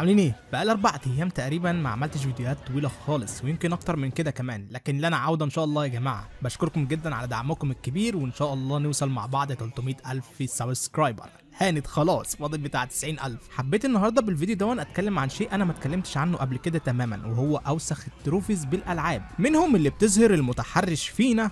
عاملين ايه بقالي اربع ايام تقريبا ما عملتش فيديوهات طويله خالص ويمكن اكتر من كده كمان لكن لنا عوده ان شاء الله يا جماعه بشكركم جدا على دعمكم الكبير وان شاء الله نوصل مع بعض 300,000 سبسكرايبر هانت خلاص فاضل بتاع 90000 حبيت النهارده بالفيديو دون اتكلم عن شيء انا ما اتكلمتش عنه قبل كده تماما وهو اوسخ التروفيز بالالعاب منهم اللي بتظهر المتحرش فينا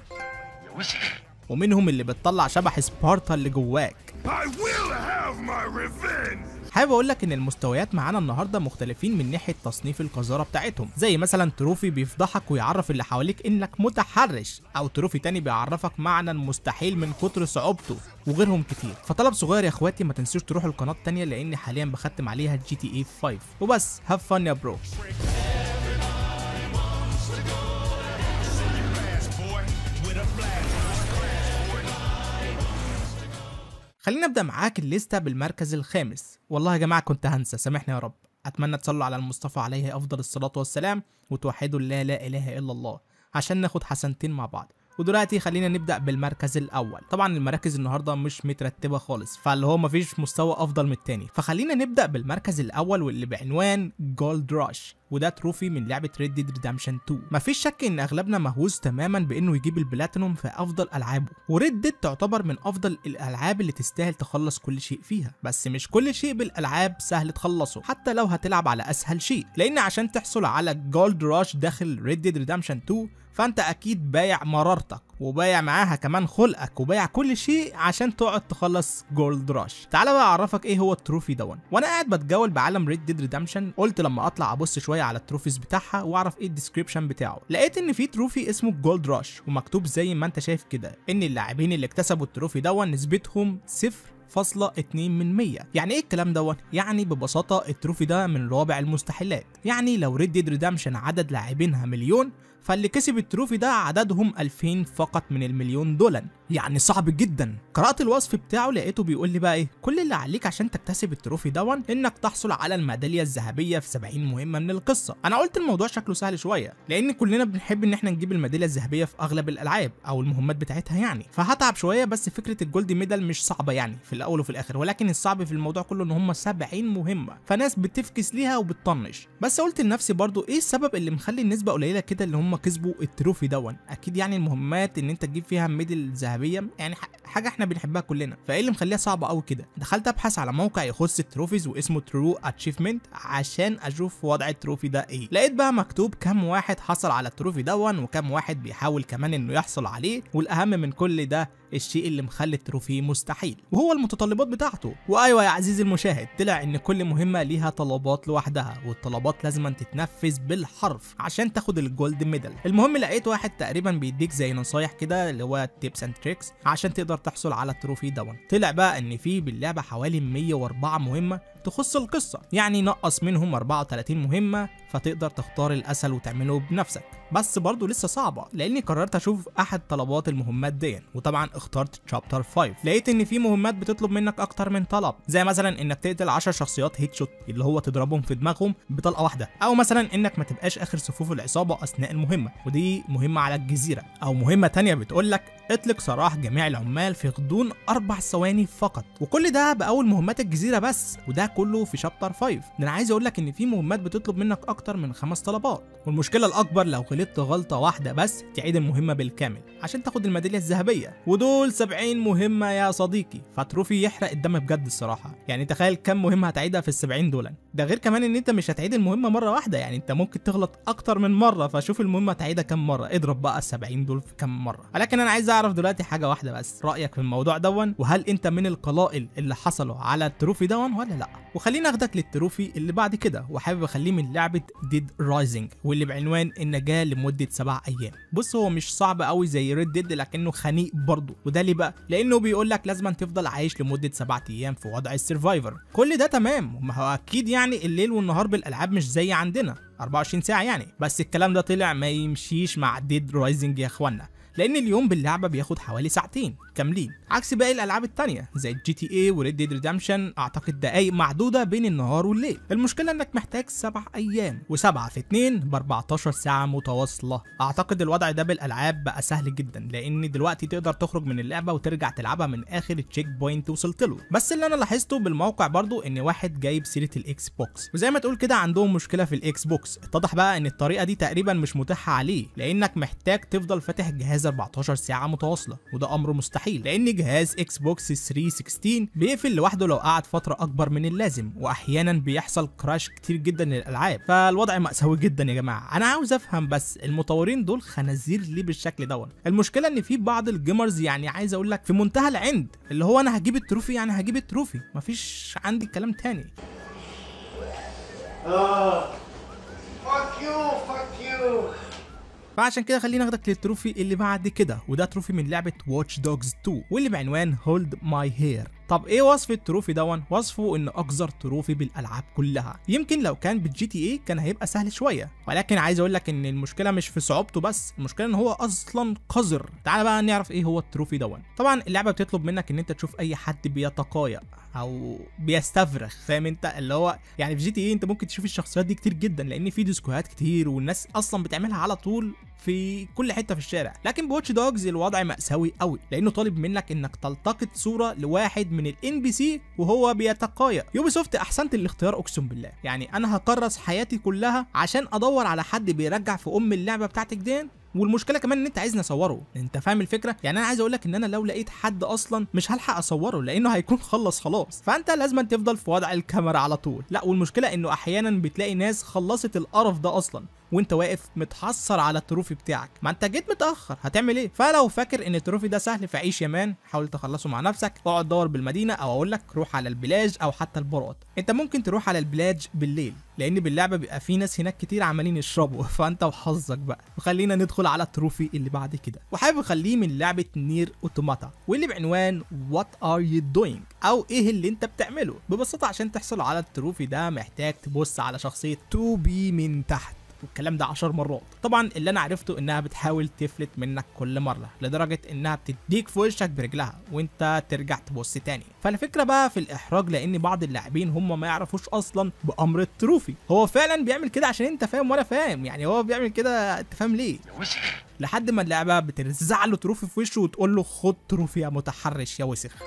ومنهم اللي بتطلع شبح سبارتا اللي جواك I will have my revenge. حابب اقول لك ان المستويات معانا النهارده مختلفين من ناحيه تصنيف القذاره بتاعتهم زي مثلا تروفي بيفضحك ويعرف اللي حواليك انك متحرش او تروفي تاني بيعرفك معنى المستحيل من كتر صعوبته وغيرهم كتير فطلب صغير يا اخواتي ما تنسوش تروحوا القناه التانيه لاني حاليا بختم عليها جي تي اي 5 وبس هاف فن يا برو خلينا نبدا معاك الليسته بالمركز الخامس والله يا جماعه كنت هنسى سامحني يا رب اتمنى تصلوا على المصطفى عليه افضل الصلاه والسلام وتوحدوا الله لا اله الا الله عشان ناخد حسنتين مع بعض ودلوقتي خلينا نبدا بالمركز الاول طبعا المراكز النهارده مش مترتبه خالص فاللي هو مفيش مستوى افضل من التاني فخلينا نبدا بالمركز الاول واللي بعنوان جولد راش وده تروفي من لعبه ريد ديد ريدمشن 2 مفيش شك ان اغلبنا مهووس تماما بانه يجيب البلاتينوم في افضل العابه وريد ديد تعتبر من افضل الالعاب اللي تستاهل تخلص كل شيء فيها بس مش كل شيء بالالعاب سهل تخلصه حتى لو هتلعب على اسهل شيء لان عشان تحصل على جولد راش داخل ريد ديد ريدمشن 2 فانت اكيد بايع مرارتك وبايع معاها كمان خلقك وبايع كل شيء عشان تقعد تخلص جولد راش تعالى بقى اعرفك ايه هو التروفي دون وانا قاعد بتجول بعالم ريد ديد ريدمشن قلت لما اطلع ابص شويه على التروفيز بتاعها واعرف ايه الديسكريبشن بتاعه لقيت ان في تروفي اسمه جولد راش ومكتوب زي ما انت شايف كده ان اللاعبين اللي اكتسبوا التروفي دون نسبتهم صفر فاصلة اتنين من مية يعني ايه الكلام دوت يعني ببساطه التروفي ده من رابع المستحيلات يعني لو ريد ديد ريدمشن عدد لاعبينها مليون فاللي كسب التروفي ده عددهم 2000 فقط من المليون دولار يعني صعب جدا قرات الوصف بتاعه لقيته بيقول لي بقى ايه كل اللي عليك عشان تكتسب التروفي دون انك تحصل على الميداليه الذهبيه في 70 مهمه من القصه انا قلت الموضوع شكله سهل شويه لان كلنا بنحب ان احنا نجيب الميداليه الذهبيه في اغلب الالعاب او المهمات بتاعتها يعني فهتعب شويه بس فكره الجولد ميدال مش صعبه يعني في الاول وفي الاخر ولكن الصعب في الموضوع كله ان هم 70 مهمه فناس بتفكس ليها وبتطنش بس قلت لنفسي برضو ايه السبب اللي مخلي النسبه قليله كده اللي هم كسبوا التروفي دون اكيد يعني المهمات ان انت تجيب فيها ميدل ذهبيه يعني حاجه احنا بنحبها كلنا فايه اللي مخليها صعبه قوي كده دخلت ابحث على موقع يخص التروفيز واسمه ترو اتشيفمنت عشان اشوف وضع التروفي ده ايه لقيت بقى مكتوب كم واحد حصل على التروفي دون وكم واحد بيحاول كمان انه يحصل عليه والاهم من كل ده الشيء اللي مخلي التروفي مستحيل وهو المتطلبات بتاعته وايوه يا عزيزي المشاهد طلع ان كل مهمه ليها طلبات لوحدها والطلبات لازم تتنفذ بالحرف عشان تاخد الجولد ميدل ميدل المهم لقيت واحد تقريبا بيديك زي نصايح كده اللي هو تيبس اند تريكس عشان تقدر تحصل على التروفي دون طلع بقى ان في باللعبه حوالي 104 مهمه تخص القصه يعني نقص منهم 34 مهمه فتقدر تختار الاسهل وتعمله بنفسك بس برضه لسه صعبه لاني قررت اشوف احد طلبات المهمات دي وطبعا اخترت تشابتر 5 لقيت ان في مهمات بتطلب منك اكتر من طلب زي مثلا انك تقتل 10 شخصيات هيت شوت اللي هو تضربهم في دماغهم بطلقه واحده او مثلا انك ما تبقاش اخر صفوف العصابه اثناء المهمة مهمة ودي مهمة على الجزيرة أو مهمة تانية بتقولك اطلق سراح جميع العمال في غضون أربع ثواني فقط وكل ده بأول مهمات الجزيرة بس وده كله في شابتر 5 ده أنا عايز أقولك إن في مهمات بتطلب منك أكتر من خمس طلبات والمشكلة الأكبر لو غلطت غلطة واحدة بس تعيد المهمة بالكامل عشان تاخد الميدالية الذهبية ودول 70 مهمة يا صديقي فتروفي يحرق الدم بجد الصراحة يعني تخيل كم مهمة هتعيدها في ال 70 دول ده غير كمان ان انت مش هتعيد المهمه مره واحده يعني انت ممكن تغلط اكتر من مره فشوف المهمه هتعيدها كم مره اضرب بقى ال 70 دول في كم مره ولكن انا عايز اعرف دلوقتي حاجه واحده بس رايك في الموضوع دون وهل انت من القلائل اللي حصلوا على التروفي دون ولا لا وخلينا اخدك للتروفي اللي بعد كده وحابب اخليه من لعبه ديد رايزنج واللي بعنوان النجاه لمده سبع ايام بص هو مش صعب قوي زي ريد ديد لكنه خنيق برضه وده ليه بقى لانه بيقول لك لازم تفضل عايش لمده سبع ايام في وضع السرفايفر كل ده تمام ما هو اكيد يعني يعني الليل والنهار بالالعاب مش زي عندنا 24 ساعه يعني بس الكلام ده طلع ما يمشيش مع ديد رايزنج يا اخوانا لان اليوم باللعبه بياخد حوالي ساعتين كاملين عكس باقي الالعاب التانية زي الجي تي اي وريد ديد ريدمشن اعتقد دقايق معدوده بين النهار والليل المشكله انك محتاج سبع ايام وسبعة في اتنين ب 14 ساعه متواصله اعتقد الوضع ده بالالعاب بقى سهل جدا لان دلوقتي تقدر تخرج من اللعبه وترجع تلعبها من اخر تشيك بوينت وصلت له بس اللي انا لاحظته بالموقع برضو ان واحد جايب سيره الاكس بوكس وزي ما تقول كده عندهم مشكله في الاكس بوكس اتضح بقى ان الطريقه دي تقريبا مش متاحه عليه لانك محتاج تفضل فاتح جهازك 14 ساعة متواصلة وده أمر مستحيل لأن جهاز إكس بوكس 316 بيقفل لوحده لو قعد فترة أكبر من اللازم وأحيانا بيحصل كراش كتير جدا للألعاب فالوضع مأساوي جدا يا جماعة أنا عاوز أفهم بس المطورين دول خنازير ليه بالشكل دوت المشكلة إن في بعض الجيمرز يعني عايز أقول لك في منتهى العند اللي هو أنا هجيب التروفي يعني هجيب التروفي مفيش عندي كلام تاني Oh, Fuck you, fuck you. فعشان كده خلينا ناخدك للتروفي اللي بعد كده وده تروفي من لعبه واتش دوجز 2 واللي بعنوان هولد ماي هير طب ايه وصف التروفي دون وصفه ان اكثر تروفي بالالعاب كلها يمكن لو كان بالجي تي اي كان هيبقى سهل شويه ولكن عايز اقول لك ان المشكله مش في صعوبته بس المشكله ان هو اصلا قذر تعال بقى نعرف ايه هو التروفي دون طبعا اللعبه بتطلب منك ان انت تشوف اي حد بيتقايق او بيستفرخ فاهم انت اللي هو يعني في جي تي اي انت ممكن تشوف الشخصيات دي كتير جدا لان في ديسكوهات كتير والناس اصلا بتعملها على طول في كل حته في الشارع لكن بواتش دوجز الوضع ماساوي قوي لانه طالب منك انك تلتقط صوره لواحد من الان بي سي وهو بيتقايق يوبي سوفت احسنت الاختيار اقسم بالله يعني انا هكرس حياتي كلها عشان ادور على حد بيرجع في ام اللعبه بتاعتك دين والمشكله كمان ان انت عايزني اصوره انت فاهم الفكره يعني انا عايز اقول لك ان انا لو لقيت حد اصلا مش هلحق اصوره لانه هيكون خلص خلاص فانت لازم تفضل في وضع الكاميرا على طول لا والمشكله انه احيانا بتلاقي ناس خلصت القرف ده اصلا وانت واقف متحسر على التروفي بتاعك ما انت جيت متاخر هتعمل ايه فلو فاكر ان التروفي ده سهل فعيش يا مان حاول تخلصه مع نفسك اقعد دور بالمدينه او اقول لك روح على البلاج او حتى البراد انت ممكن تروح على البلاج بالليل لان باللعبه بيبقى في ناس هناك كتير عمالين يشربوا فانت وحظك بقى وخلينا ندخل على التروفي اللي بعد كده وحابب اخليه من لعبه نير اوتوماتا واللي بعنوان وات ار يو دوينج او ايه اللي انت بتعمله ببساطه عشان تحصل على التروفي ده محتاج تبص على شخصيه تو بي من تحت والكلام ده 10 مرات طبعا اللي انا عرفته انها بتحاول تفلت منك كل مره لدرجه انها بتديك في وشك برجلها وانت ترجع تبص تاني فالفكره بقى في الاحراج لان بعض اللاعبين هم ما يعرفوش اصلا بامر التروفي هو فعلا بيعمل كده عشان انت فاهم وانا فاهم يعني هو بيعمل كده انت فاهم ليه لحد ما اللعبه بترزع له تروفي في وشه وتقول له خد تروفي يا متحرش يا وسخ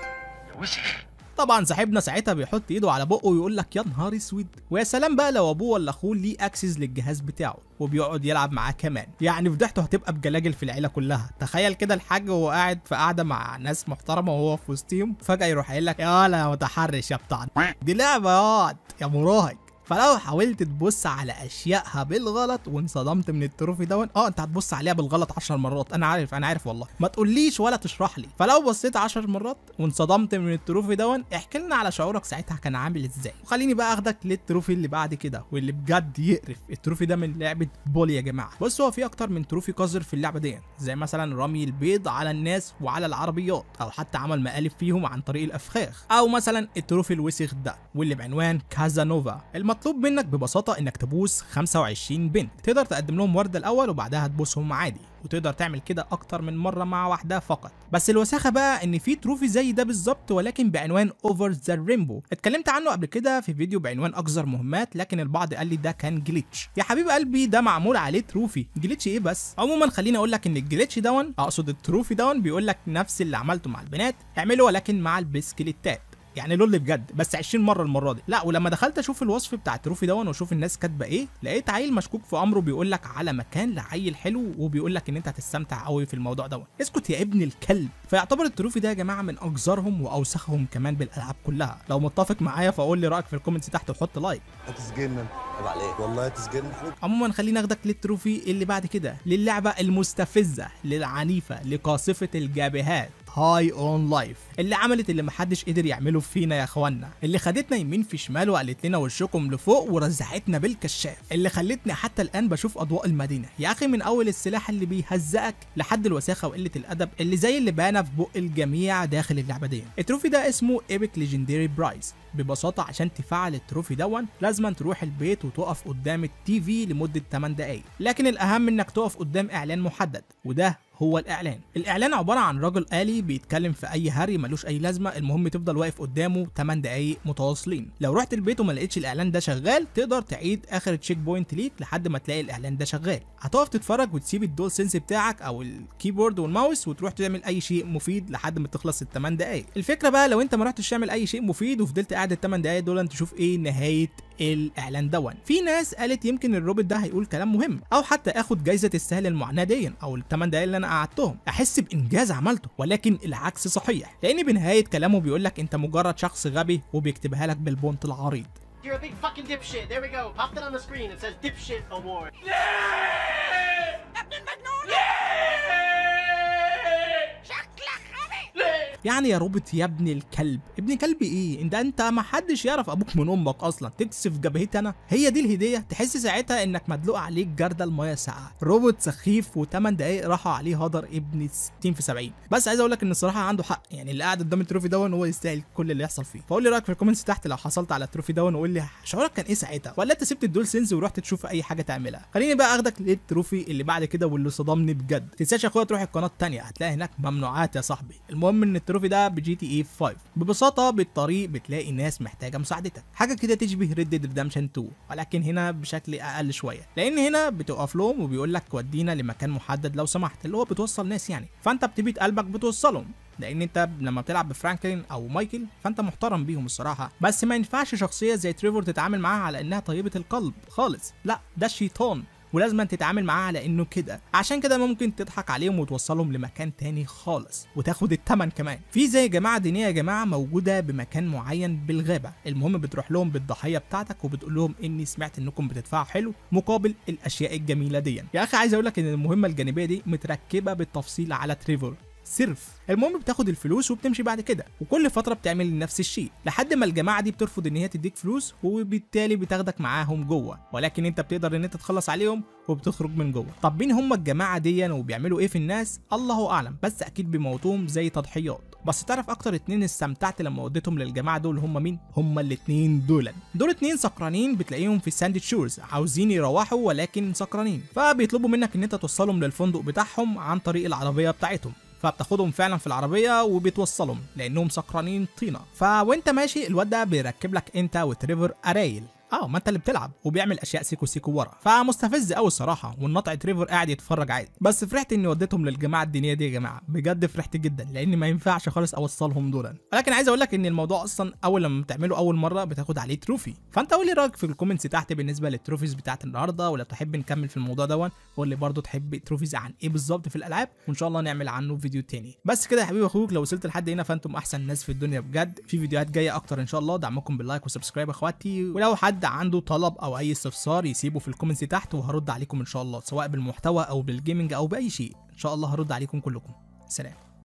يا وسخ طبعا صاحبنا ساعتها بيحط ايده على بقه ويقول لك يا نهار اسود ويا سلام بقى لو ابوه ولا اخوه ليه اكسس للجهاز بتاعه وبيقعد يلعب معاه كمان يعني فضيحته هتبقى بجلاجل في العيله كلها تخيل كده الحاج وهو قاعد في قاعده مع ناس محترمه وهو في وسطهم فجاه يروح قايل لك يا لا متحرش يا بتاع دي لعبه يا مراهق فلو حاولت تبص على اشيائها بالغلط وانصدمت من التروفي دون اه انت هتبص عليها بالغلط 10 مرات انا عارف انا عارف والله ما تقوليش ولا تشرح لي فلو بصيت 10 مرات وانصدمت من التروفي دون احكي لنا على شعورك ساعتها كان عامل ازاي وخليني بقى اخدك للتروفي اللي بعد كده واللي بجد يقرف التروفي ده من لعبه بولي يا جماعه بص هو في اكتر من تروفي قذر في اللعبه دي زي مثلا رمي البيض على الناس وعلى العربيات او حتى عمل مقالب فيهم عن طريق الافخاخ او مثلا التروفي الوسخ ده واللي بعنوان كازانوفا مطلوب منك ببساطه انك تبوس 25 بنت تقدر تقدم لهم ورده الاول وبعدها تبوسهم عادي وتقدر تعمل كده اكتر من مره مع واحده فقط بس الوساخه بقى ان في تروفي زي ده بالظبط ولكن بعنوان اوفر ذا ريمبو اتكلمت عنه قبل كده في فيديو بعنوان اكثر مهمات لكن البعض قال لي ده كان جليتش يا حبيب قلبي ده معمول عليه تروفي جليتش ايه بس عموما خليني اقول لك ان الجليتش دون اقصد التروفي دون بيقول لك نفس اللي عملته مع البنات اعمله ولكن مع البسكليتات يعني لول بجد بس 20 مره المره دي لا ولما دخلت اشوف الوصف بتاع التروفي دون واشوف الناس كاتبه ايه لقيت عيل مشكوك في امره بيقول لك على مكان لعيل حلو وبيقول لك ان انت هتستمتع قوي في الموضوع دون اسكت يا ابن الكلب فيعتبر التروفي ده يا جماعه من اجزرهم واوسخهم كمان بالالعاب كلها لو متفق معايا فقول لي رايك في الكومنتس تحت وحط لايك هتسجنن عليك والله هتسجن عموما خلينا اخدك للتروفي اللي بعد كده للعبه المستفزه للعنيفه لقاصفه الجبهات هاي اون لايف اللي عملت اللي محدش قدر يعمله فينا يا اخوانا اللي خدتنا يمين في شمال وقلت لنا وشكم لفوق ورزعتنا بالكشاف اللي خلتني حتى الان بشوف اضواء المدينه يا اخي من اول السلاح اللي بيهزقك لحد الوساخه وقله الادب اللي زي اللي بانا في بق الجميع داخل اللعبه دي التروفي ده اسمه ايبك ليجندري برايز ببساطه عشان تفعل التروفي دون لازم تروح البيت وتقف قدام التي في لمده 8 دقائق لكن الاهم انك تقف قدام اعلان محدد وده هو الاعلان الاعلان عباره عن رجل آلي بيتكلم في اي هري ملوش اي لازمه المهم تفضل واقف قدامه 8 دقايق متواصلين لو رحت البيت وما لقيتش الاعلان ده شغال تقدر تعيد اخر تشيك بوينت ليك لحد ما تلاقي الاعلان ده شغال هتقف تتفرج وتسيب الدول سنس بتاعك او الكيبورد والماوس وتروح تعمل اي شيء مفيد لحد ما تخلص ال 8 دقايق الفكره بقى لو انت ما رحتش تعمل اي شيء مفيد وفضلت قاعد ال 8 دقايق دول تشوف ايه نهايه الاعلان دون في ناس قالت يمكن الروبوت ده هيقول كلام مهم او حتى اخد جايزه السهل المعاناه دي او ال 8 دقايق اللي انا قعدتهم احس بانجاز عملته ولكن العكس صحيح لان بنهايه كلامه بيقول لك انت مجرد شخص غبي وبيكتبها لك بالبونت العريض You're a big fucking dipshit. There we go. Popped it on the screen. It says dipshit award. شكلك غبي. يعني يا روبوت يا ابن الكلب ابن كلب ايه انت انت ما حدش يعرف ابوك من امك اصلا تكسف جبهتي انا هي دي الهديه تحس ساعتها انك مدلوق عليك جرده الميه ساقعه روبوت سخيف و8 دقايق راحوا عليه هدر ابن 60 في 70 بس عايز اقول لك ان الصراحه عنده حق يعني اللي قاعد قدام التروفي دون هو يستاهل كل اللي يحصل فيه فقول لي رايك في الكومنتس تحت لو حصلت على التروفي دون وقول لي شعورك كان ايه ساعتها ولا انت سبت الدول سينز ورحت تشوف اي حاجه تعملها خليني بقى اخدك للتروفي اللي بعد كده واللي صدمني بجد تنساش يا اخويا تروح القناه الثانيه هتلاقي هناك ممنوعات يا صاحبي المهم ان التروفي ده بجي تي اي 5 ببساطه بالطريق بتلاقي ناس محتاجه مساعدتك حاجه كده تشبه ريد ديد ريدمشن 2 ولكن هنا بشكل اقل شويه لان هنا بتقف لهم وبيقول لك ودينا لمكان محدد لو سمحت اللي هو بتوصل ناس يعني فانت بتبيت قلبك بتوصلهم لان انت لما بتلعب بفرانكلين او مايكل فانت محترم بيهم الصراحه بس ما ينفعش شخصيه زي تريفور تتعامل معاها على انها طيبه القلب خالص لا ده الشيطان ولازم تتعامل معاه على انه كده عشان كده ممكن تضحك عليهم وتوصلهم لمكان تاني خالص وتاخد التمن كمان في زي جماعه دينيه يا جماعه موجوده بمكان معين بالغابه المهم بتروح لهم بالضحيه بتاعتك وبتقول لهم اني سمعت انكم بتدفعوا حلو مقابل الاشياء الجميله دي يا اخي عايز اقول لك ان المهمه الجانبيه دي متركبه بالتفصيل على تريفور سيرف المهم بتاخد الفلوس وبتمشي بعد كده وكل فتره بتعمل نفس الشيء لحد ما الجماعه دي بترفض ان هي تديك فلوس وبالتالي بتاخدك معاهم جوه ولكن انت بتقدر ان انت تخلص عليهم وبتخرج من جوه طب مين هم الجماعه دي وبيعملوا ايه في الناس الله اعلم بس اكيد بيموتوهم زي تضحيات بس تعرف اكتر اتنين استمتعت لما وديتهم للجماعه دول هم مين هم الاتنين دول دول اتنين سكرانين بتلاقيهم في ساند شورز عاوزين يروحوا ولكن سكرانين فبيطلبوا منك ان انت توصلهم للفندق بتاعهم عن طريق العربيه بتاعتهم فبتاخدهم فعلا في العربيه وبتوصلهم لانهم سكرانين طينه فوانت ماشي الواد ده بيركب لك انت وتريفر قرايل اه ما انت اللي بتلعب وبيعمل اشياء سيكو سيكو ورا فمستفز قوي الصراحه والنطع تريفر قاعد يتفرج عادي بس فرحت اني وديتهم للجماعه الدينيه دي يا جماعه بجد فرحت جدا لان ما ينفعش خالص اوصلهم دولا ولكن عايز اقول لك ان الموضوع اصلا اول لما بتعمله اول مره بتاخد عليه تروفي فانت قول لي رايك في الكومنتس تحت بالنسبه للتروفيز بتاعه النهارده ولا تحب نكمل في الموضوع دون واللي برضه برده تحب تروفيز عن ايه بالظبط في الالعاب وان شاء الله نعمل عنه فيديو تاني بس كده يا حبيبي اخوك لو وصلت لحد هنا فانتم احسن ناس في الدنيا بجد في فيديوهات جايه اكتر ان شاء الله دعمكم باللايك وسبسكرايب اخواتي ولو حد حد عنده طلب او اي استفسار يسيبه في الكومنتس تحت وهرد عليكم ان شاء الله سواء بالمحتوى او بالجيمنج او باي شيء ان شاء الله هرد عليكم كلكم سلام